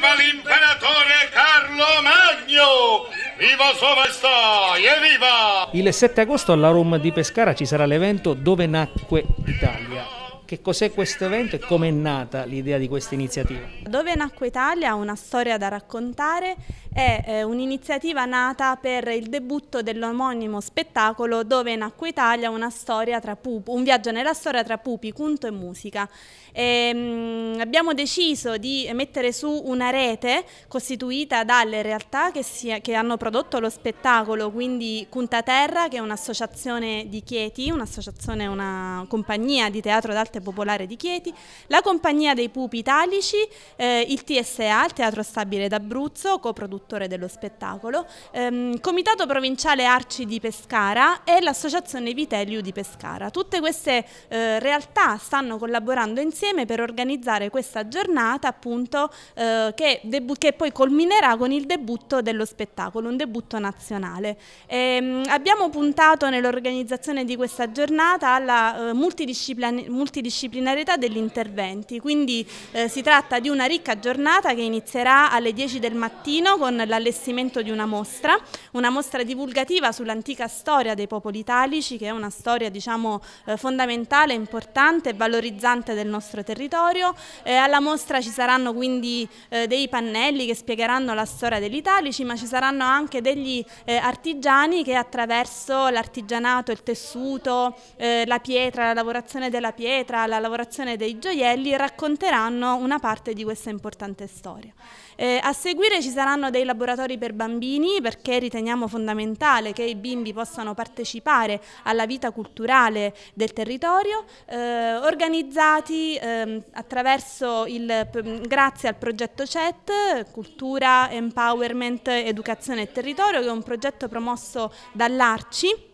Viva l'imperatore Carlo Magno! Viva Sua Maestà! Evviva! Il 7 agosto alla Roma di Pescara ci sarà l'evento Dove nacque l'Italia. Che cos'è questo evento e come è nata l'idea di questa iniziativa? Dove nacque Italia ha una storia da raccontare, è eh, un'iniziativa nata per il debutto dell'omonimo spettacolo Dove nacque Italia, pupi, un viaggio nella storia tra pupi, punto e musica. E, ehm, mh, abbiamo deciso di mettere su una rete costituita dalle realtà che, si, che hanno prodotto lo spettacolo, quindi Cunta Terra che è un'associazione di Chieti, un'associazione, una compagnia di teatro d'arte Corte Popolare di Chieti, la Compagnia dei Pupi Italici, eh, il TSA, il Teatro Stabile d'Abruzzo, coproduttore dello spettacolo, ehm, Comitato Provinciale Arci di Pescara e l'Associazione Vitelliu di Pescara. Tutte queste eh, realtà stanno collaborando insieme per organizzare questa giornata appunto eh, che, che, poi culminerà con il debutto dello spettacolo, un debutto nazionale. Ehm, abbiamo puntato nell'organizzazione di questa giornata alla multidisciplin eh, multidisciplinarità multidisciplinarietà degli interventi, quindi eh, si tratta di una ricca giornata che inizierà alle 10 del mattino con l'allestimento di una mostra, una mostra divulgativa sull'antica storia dei popoli italici che è una storia diciamo, eh, fondamentale, importante e valorizzante del nostro territorio. Eh, alla mostra ci saranno quindi eh, dei pannelli che spiegheranno la storia degli italici ma ci saranno anche degli eh, artigiani che attraverso l'artigianato, il tessuto, eh, la pietra, la lavorazione della pietra, dedicherà alla lavorazione dei gioielli racconteranno una parte di questa importante storia. Eh, a seguire ci saranno dei laboratori per bambini perché riteniamo fondamentale che i bimbi possano partecipare alla vita culturale del territorio, eh, organizzati eh, attraverso il, mm, grazie al progetto CET, Cultura, Empowerment, Educazione e Territorio, che è un progetto promosso dall'Arci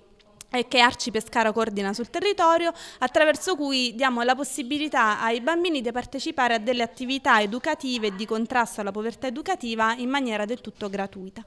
che Arci Pescara coordina sul territorio, attraverso cui diamo la possibilità ai bambini di partecipare a delle attività educative di contrasto alla povertà educativa in maniera del tutto gratuita.